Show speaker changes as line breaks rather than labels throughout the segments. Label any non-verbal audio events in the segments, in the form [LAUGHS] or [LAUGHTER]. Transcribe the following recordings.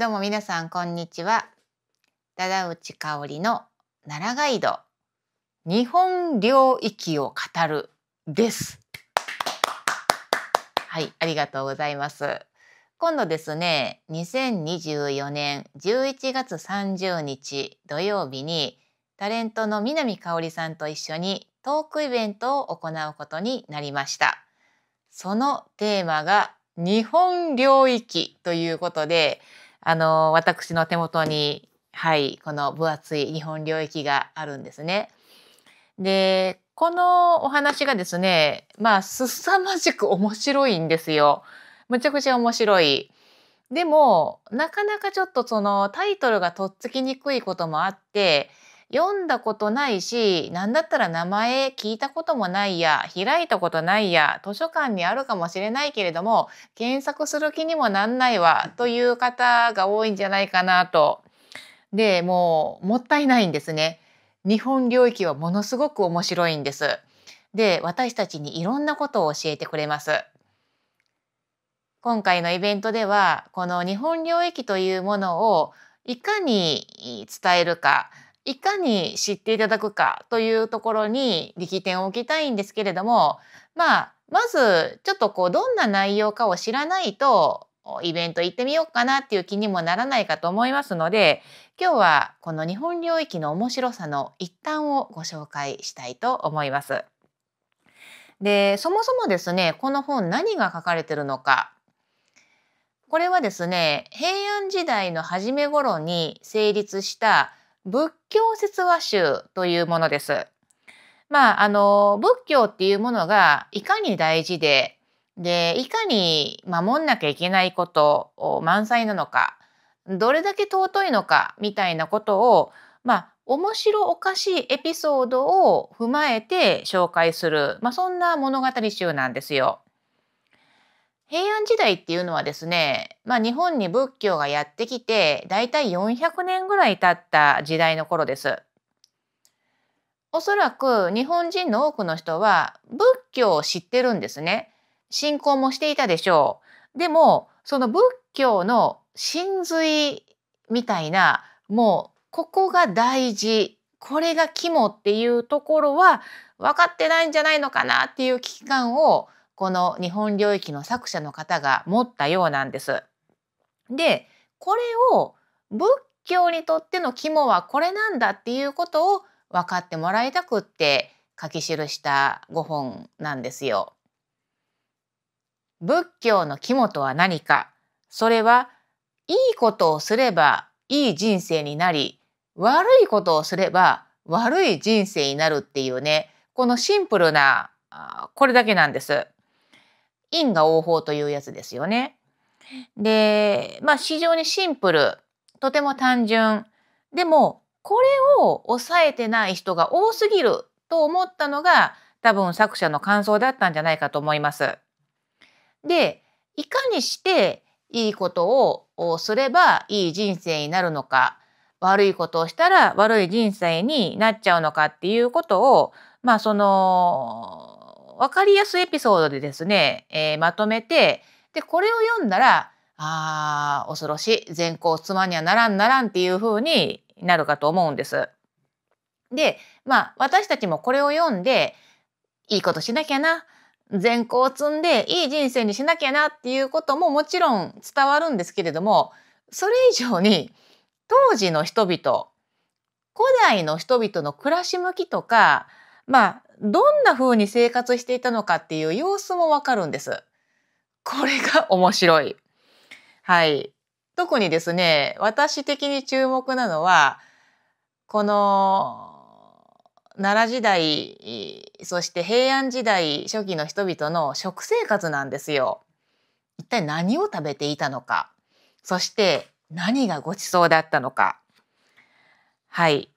どうも皆さんこんにちは。ダ内香織の奈良ガイド日本領域を語るです。はい、ありがとうございます。今度ですね、2024年11月30日土曜日にタレントの南香織さんと一緒にトークイベントを行うことになりました。そのテーマが日本領域ということで、あの、私の手元に、はい、この分厚い日本領域があるんですね。で、このお話がですね、まあ、凄まじく面白いんですよ。むちゃくちゃ面白い。でも、なかなかちょっとそのタイトルがとっつきにくいこともあって、読んだことないし、何だったら名前聞いたこともないや、開いたことないや、図書館にあるかもしれないけれども、検索する気にもなんないわ、という方が多いんじゃないかなと。で、もう、もったいないんですね。日本領域はものすごく面白いんです。で、私たちにいろんなことを教えてくれます。今回のイベントでは、この日本領域というものをいかに伝えるか、いかに知っていただくかというところに力点を置きたいんですけれども、まあ、まずちょっとこうどんな内容かを知らないとイベント行ってみようかなっていう気にもならないかと思いますので今日はこの日本領域の面白さの一端をご紹介したいと思います。でそもそもですねこの本何が書かれてるのかこれはですね平安時代の初め頃に成立した仏教説話集というものです。まあ、あの、仏教っていうものがいかに大事で、で、いかに守んなきゃいけないことを満載なのか、どれだけ尊いのかみたいなことを、まあ、面白おかしいエピソードを踏まえて紹介する、まあ、そんな物語集なんですよ。平安時代っていうのはですね、まあ、日本に仏教がやってきて大体400年ぐらい経った時代の頃です。おそらく日本人の多くの人は仏教を知ってるんですね。信仰もしていたでしょう。でもその仏教の真髄みたいなもうここが大事これが肝っていうところは分かってないんじゃないのかなっていう危機感をこの日本領域の作者の方が持ったようなんです。でこれを仏教にとっての肝はこれなんだっていうことを分かってもらいたくって書き記した5本なんですよ。仏教の肝とは何かそれはいいことをすればいい人生になり悪いことをすれば悪い人生になるっていうねこのシンプルなこれだけなんです。因果応報というやつですよね。で、まあ非常にシンプル、とても単純。でも、これを抑えてない人が多すぎると思ったのが多分作者の感想だったんじゃないかと思います。で、いかにしていいことをすればいい人生になるのか、悪いことをしたら悪い人生になっちゃうのかっていうことを、まあその、分かりやすいエピソードでですね、えー、まとめてでこれを読んだらあ恐ろしい善行つまにはならんならんっていう風になるかと思うんです。でまあ私たちもこれを読んでいいことしなきゃな善行を積んでいい人生にしなきゃなっていうことももちろん伝わるんですけれどもそれ以上に当時の人々古代の人々の暮らし向きとかまあどんな風に生活していたのかっていう様子もわかるんです。これが面白い。はい。特にですね、私的に注目なのは、この奈良時代そして平安時代初期の人々の食生活なんですよ。一体何を食べていたのかそして何がご馳走だったのかはい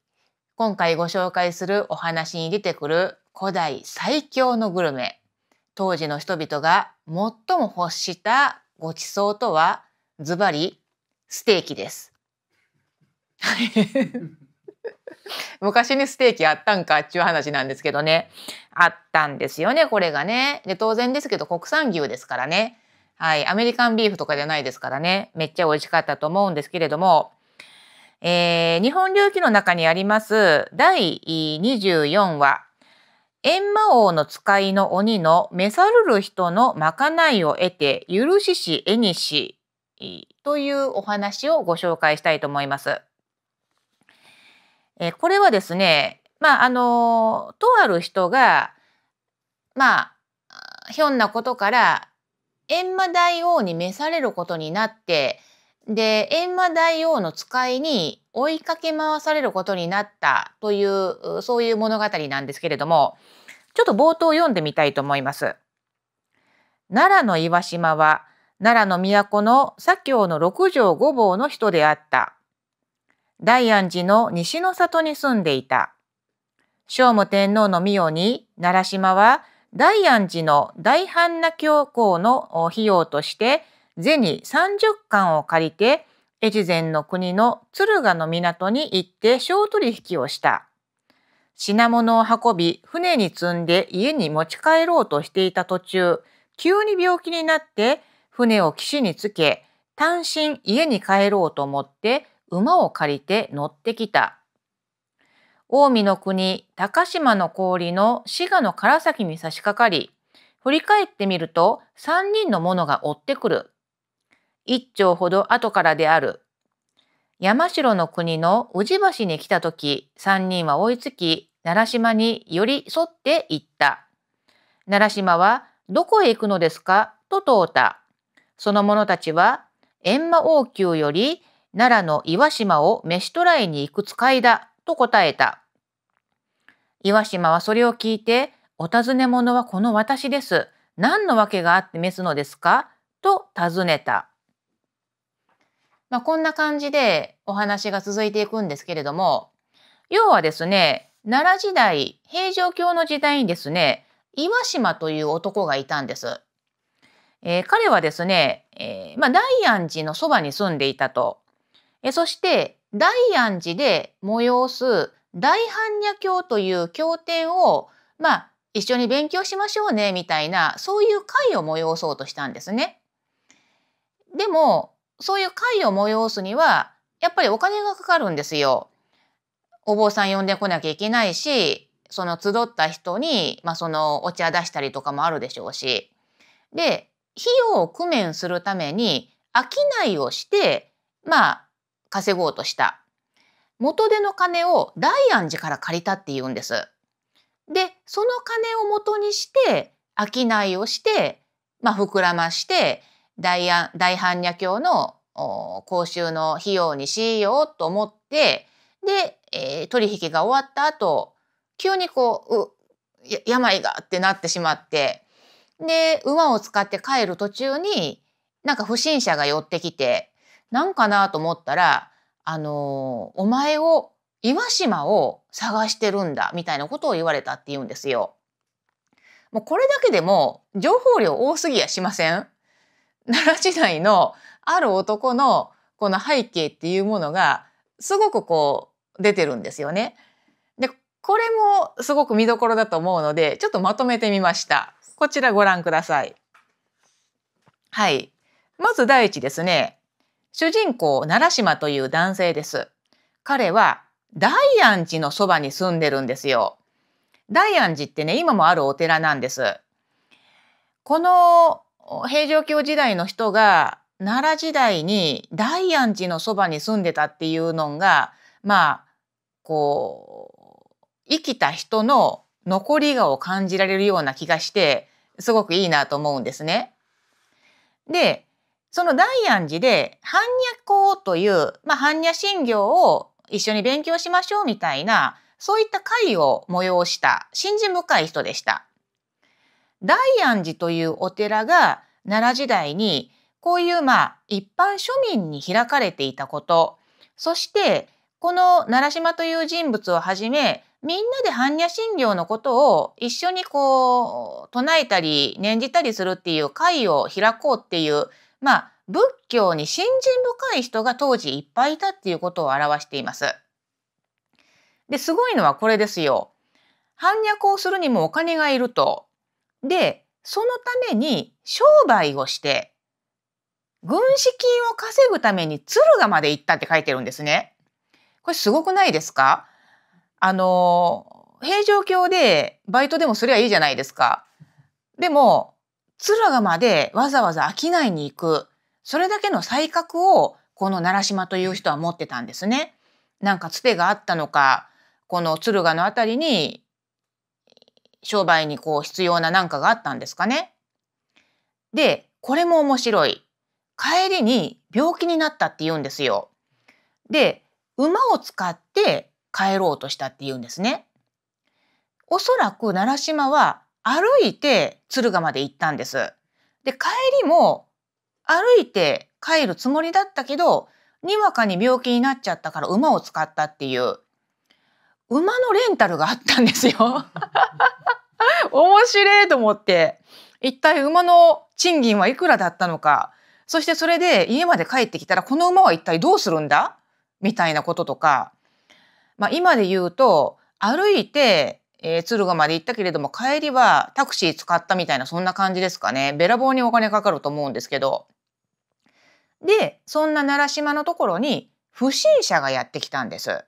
今回ご紹介するお話に出てくる古代最強のグルメ当時の人々が最も欲したご馳走とはズバリステーキです [LAUGHS] 昔にステーキあったんかっちゅう話なんですけどねあったんですよねこれがねで当然ですけど国産牛ですからねはいアメリカンビーフとかじゃないですからねめっちゃ美味しかったと思うんですけれどもえー、日本流域の中にあります第24話閻魔王の使いの鬼の召さるる人のまかないを得て許ししえにしというお話をご紹介したいと思います。えこれはですね、まああのとある人がまあひょんなことから閻魔大王に召されることになってで閻魔大王の使いに追いかけ回されることになったというそういう物語なんですけれどもちょっと冒頭読んでみたいと思います。奈良の岩島は奈良の都の左京の六条五房の人であった。大安寺の西の里に住んでいた。聖武天皇の御代に奈良島は大安寺の大般若教皇の費用として銭三十巻を借りて越前の国の敦賀の港に行って商取引をした。品物を運び、船に積んで家に持ち帰ろうとしていた途中、急に病気になって船を岸につけ、単身家に帰ろうと思って馬を借りて乗ってきた。近江の国、高島の氷の滋賀の唐崎に差し掛かり、振り返ってみると3人の者が追ってくる。一丁ほど後からである。山城の国の宇治橋に来た時、三人は追いつき、奈良島に寄り添って行った。奈良島は、どこへ行くのですかと問うた。その者たちは、閻魔王宮より奈良の岩島を飯捕らいに行く使いだと答えた。岩島はそれを聞いて、お尋ね者はこの私です。何の訳があって召すのですかと尋ねた。まあ、こんな感じでお話が続いていくんですけれども、要はですね、奈良時代、平城京の時代にですね、岩島という男がいたんです。えー、彼はですね、えー、まあ、大安寺のそばに住んでいたと。えー、そして、大安寺で催す大般若経という経典を、まあ、一緒に勉強しましょうね、みたいな、そういう会を催そうとしたんですね。でも、そういう会を催すには、やっぱりお金がかかるんですよ。お坊さん呼んでこなきゃいけないし、その集った人に、まあ、そのお茶出したりとかもあるでしょうし。で、費用を工面するために、商いをして、まあ、稼ごうとした。元手の金を大安寺から借りたって言うんです。で、その金を元にして、商いをして、まあ、膨らまして、大大般若経の講習の費用にしようと思ってで、えー、取引が終わった後急にこうう病がってなってしまってで馬を使って帰る途中になんか不審者が寄ってきてなんかなと思ったら「あのー、お前を岩島を探してるんだ」みたいなことを言われたって言うんですよ。もうこれだけでも情報量多すぎやしません奈良時代のある男のこの背景っていうものがすごくこう出てるんですよね。でこれもすごく見どころだと思うのでちょっとまとめてみました。こちらご覧ください。はい。まず第一ですね。主人公奈良島という男性です。彼は大安寺のそばに住んでるんですよ。大安寺ってね今もあるお寺なんです。この平城京時代の人が奈良時代に大安寺のそばに住んでたっていうのがまあこう生きた人の残りがを感じられるような気がしてすごくいいなと思うんですね。でその大安寺で般若講という、まあ、般若心経を一緒に勉強しましょうみたいなそういった会を催した信心深い人でした。大安寺というお寺が奈良時代にこういうまあ一般庶民に開かれていたことそしてこの奈良島という人物をはじめみんなで般若心経のことを一緒にこう唱えたり念じたりするっていう会を開こうっていうまあ仏教に信心深い人が当時いっぱいいたっていうことを表しています。ですごいのはこれですよ。反逆をするにもお金がいると。で、そのために商売をして、軍資金を稼ぐために敦賀まで行ったって書いてるんですね。これすごくないですかあの、平城京でバイトでもすりゃいいじゃないですか。でも、敦賀までわざわざ商いに行く。それだけの才覚をこの奈良島という人は持ってたんですね。なんかつてがあったのか、この敦賀の辺りに商売にこう必要な何かがあったんですかね。で、これも面白い。帰りに病気になったって言うんですよ。で、馬を使って帰ろうとしたって言うんですね。おそらく奈良島は歩いて敦賀まで行ったんです。で、帰りも歩いて帰るつもりだったけど、にわかに病気になっちゃったから馬を使ったっていう。馬のレンタルがあったんですよ [LAUGHS] 面白いと思って一体馬の賃金はいくらだったのかそしてそれで家まで帰ってきたらこの馬は一体どうするんだみたいなこととか、まあ、今で言うと歩いて、えー、敦賀まで行ったけれども帰りはタクシー使ったみたいなそんな感じですかねべらぼうにお金かかると思うんですけどでそんな習志島のところに不審者がやってきたんです。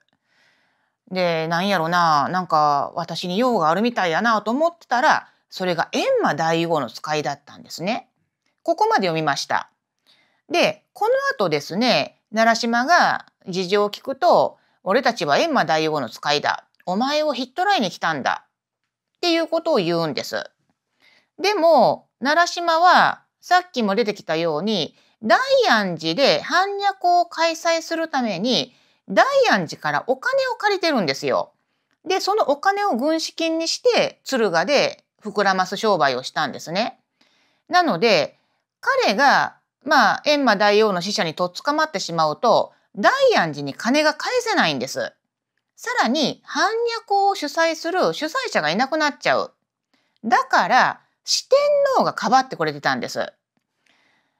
で、なんやろな、なんか私に用があるみたいやなと思ってたら、それが閻魔大王の使いだったんですね。ここまで読みました。で、この後ですね、奈良島が事情を聞くと、俺たちは閻魔大王の使いだ。お前をヒットラインに来たんだ。っていうことを言うんです。でも、奈良島は、さっきも出てきたように、大安寺で反逆を開催するために、大安寺からお金を借りてるんですよ。で、そのお金を軍資金にして敦賀で膨らます商売をしたんですね。なので、彼が、まあ、閻魔大王の使者にとっ捕まってしまうと、大安寺に金が返せないんです。さらに、般若を主催する主催者がいなくなっちゃう。だから、四天王がかばってくれてたんです。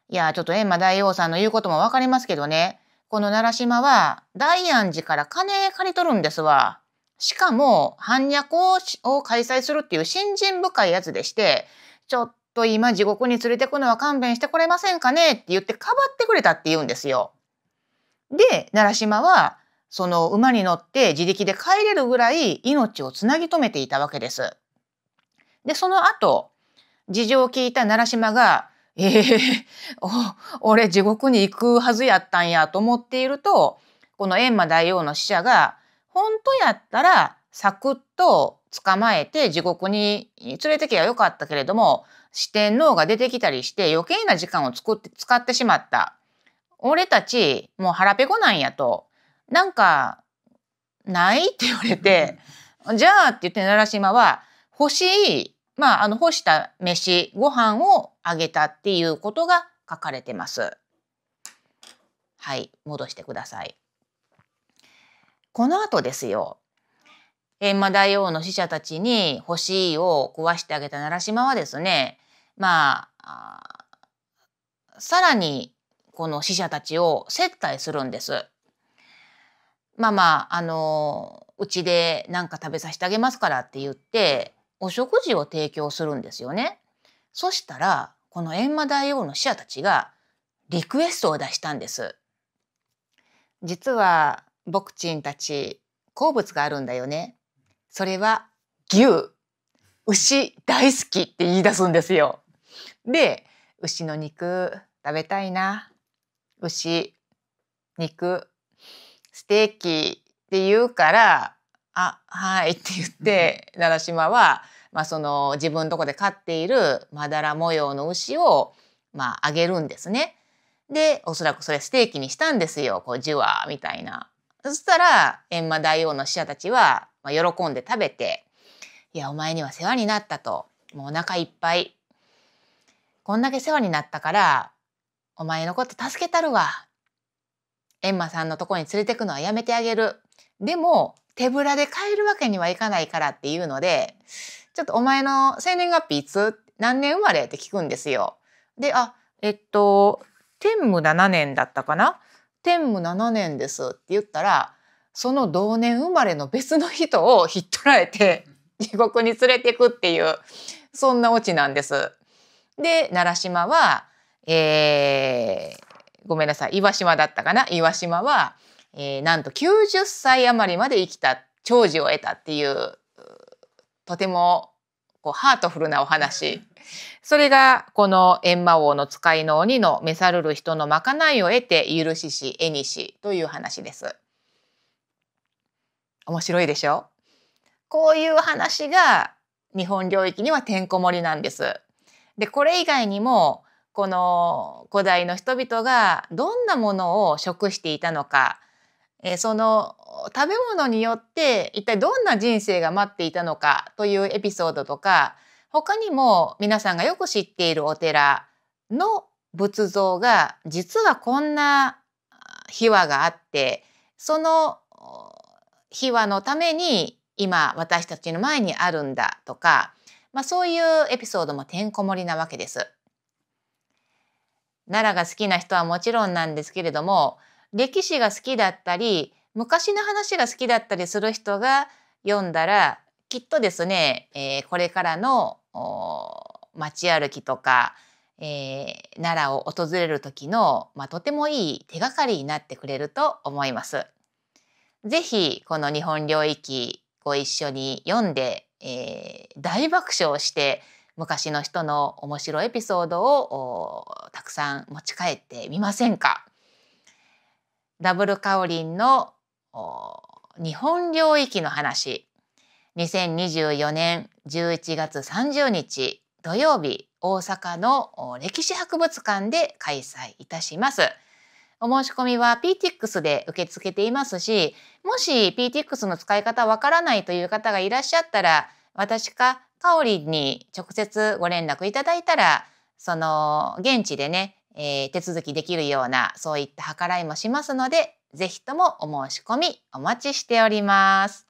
いや、ちょっと閻魔大王さんの言うこともわかりますけどね、この奈良島は大安寺から金借り取るんですわ。しかも反若を開催するっていう信心深いやつでして、ちょっと今地獄に連れてくのは勘弁してこれませんかねって言ってかばってくれたって言うんですよ。で、奈良島はその馬に乗って自力で帰れるぐらい命をつなぎ止めていたわけです。で、その後、事情を聞いた奈良島がええー、俺地獄に行くはずやったんやと思っていると、この閻魔大王の使者が、本当やったらサクッと捕まえて地獄に連れてきゃよかったけれども、四天王が出てきたりして余計な時間を作って使ってしまった。俺たちもう腹ペコなんやと。なんか、ないって言われて、[LAUGHS] じゃあって言って奈良島は欲しいまあ、あの干した飯ご飯をあげたっていうことが書かれてます。はい戻してください。この後ですよ閻魔大王の使者たちに「星を壊してあげた奈良島はですねまあさらにこの死者たちを接待するんです。まあまああのうちで何か食べさせてあげますからって言ってお食事を提供するんですよね。そしたらこの閻魔大王の使者たちがリクエストを出したんです。実は僕ちんたち好物があるんだよね。それは牛。牛大好きって言い出すんですよ。で、牛の肉食べたいな。牛、肉、ステーキって言うからあはい」って言って奈良島は、まあ、その自分のとこで飼っているまだら模様の牛を、まあ、あげるんですね。でおそらくそれステーキにしたんですよこうジュワーみたいな。そしたら閻魔大王の使者たちは、まあ、喜んで食べて「いやお前には世話になった」と「もうお腹いっぱい」「こんだけ世話になったからお前のこと助けたるわ」「閻魔さんのとこに連れてくのはやめてあげる」「でも手ぶらで買えるわけにはいかないからっていうので、ちょっとお前の生年月日いつ何年生まれって聞くんですよ。で、あ、えっと、天武7年だったかな天武7年ですって言ったら、その同年生まれの別の人を引っ捕らえて地獄に連れてくっていう、そんなオチなんです。で、奈良島は、えー、ごめんなさい、岩島だったかな岩島は、えー、なんと90歳余りまで生きた長寿を得たっていうとてもこうハートフルなお話それがこの閻魔王の使いの鬼の召さるる人のまかないを得て許ししえにしという話です。面白いでしょこういう話が日本領域にはてんこ盛りなんです。でこれ以外にもこの古代の人々がどんなものを食していたのかえその食べ物によって一体どんな人生が待っていたのかというエピソードとか他にも皆さんがよく知っているお寺の仏像が実はこんな秘話があってその秘話のために今私たちの前にあるんだとか、まあ、そういうエピソードもてんこ盛りなわけです。奈良が好きな人はもちろんなんですけれども歴史が好きだったり昔の話が好きだったりする人が読んだらきっとですね、えー、これからの街歩きとか、えー、奈良を訪れる時の、まあ、とてもいい手がかりになってくれると思います。ぜひこの日本領域ご一緒に読んで、えー、大爆笑して昔の人の面白いエピソードをたくさん持ち帰ってみませんか。ダブルカオリンの日本領域の話2024年11月30日土曜日大阪の歴史博物館で開催いたします。お申し込みは PTX で受け付けていますし、もし PTX の使い方わからないという方がいらっしゃったら、私かカオリンに直接ご連絡いただいたら、その現地でね、えー、手続きできるようなそういった計らいもしますので、ぜひともお申し込みお待ちしております。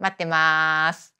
待ってます。